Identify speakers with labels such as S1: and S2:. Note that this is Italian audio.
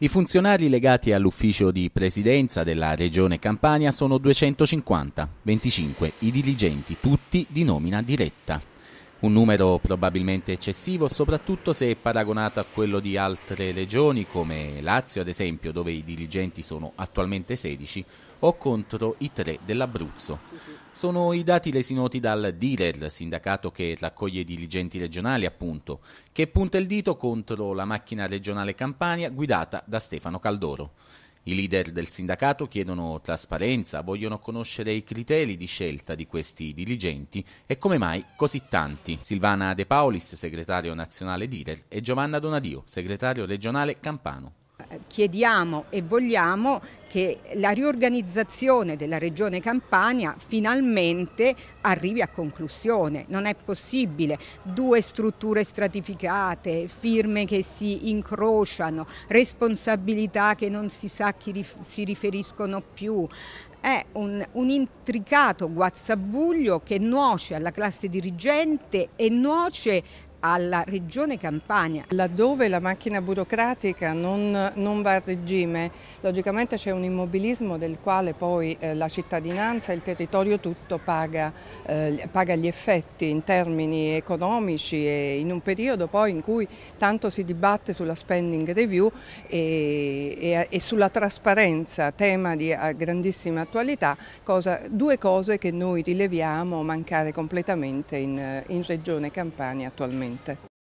S1: I funzionari legati all'ufficio di presidenza della Regione Campania sono 250, 25 i dirigenti, tutti di nomina diretta. Un numero probabilmente eccessivo, soprattutto se paragonato a quello di altre regioni come Lazio, ad esempio, dove i dirigenti sono attualmente 16, o contro i 3 dell'Abruzzo. Sono i dati resi noti dal DIRER, sindacato che raccoglie i dirigenti regionali, appunto, che punta il dito contro la macchina regionale Campania guidata da Stefano Caldoro. I leader del sindacato chiedono trasparenza, vogliono conoscere i criteri di scelta di questi dirigenti e come mai così tanti. Silvana De Paolis, segretario nazionale Direr, e Giovanna Donadio, segretario regionale Campano
S2: chiediamo e vogliamo che la riorganizzazione della regione Campania finalmente arrivi a conclusione. Non è possibile due strutture stratificate, firme che si incrociano, responsabilità che non si sa chi rif si riferiscono più. È un, un intricato guazzabuglio che nuoce alla classe dirigente e nuoce alla Regione Campania. Laddove la
S3: macchina burocratica non, non va a regime, logicamente c'è un immobilismo del quale poi eh, la cittadinanza e il territorio tutto paga, eh, paga, gli effetti in termini economici e in un periodo poi in cui tanto si dibatte sulla spending review e, e, e sulla trasparenza, tema di eh, grandissima attualità, cosa, due cose che noi rileviamo mancare completamente in, in Regione Campania attualmente. 50.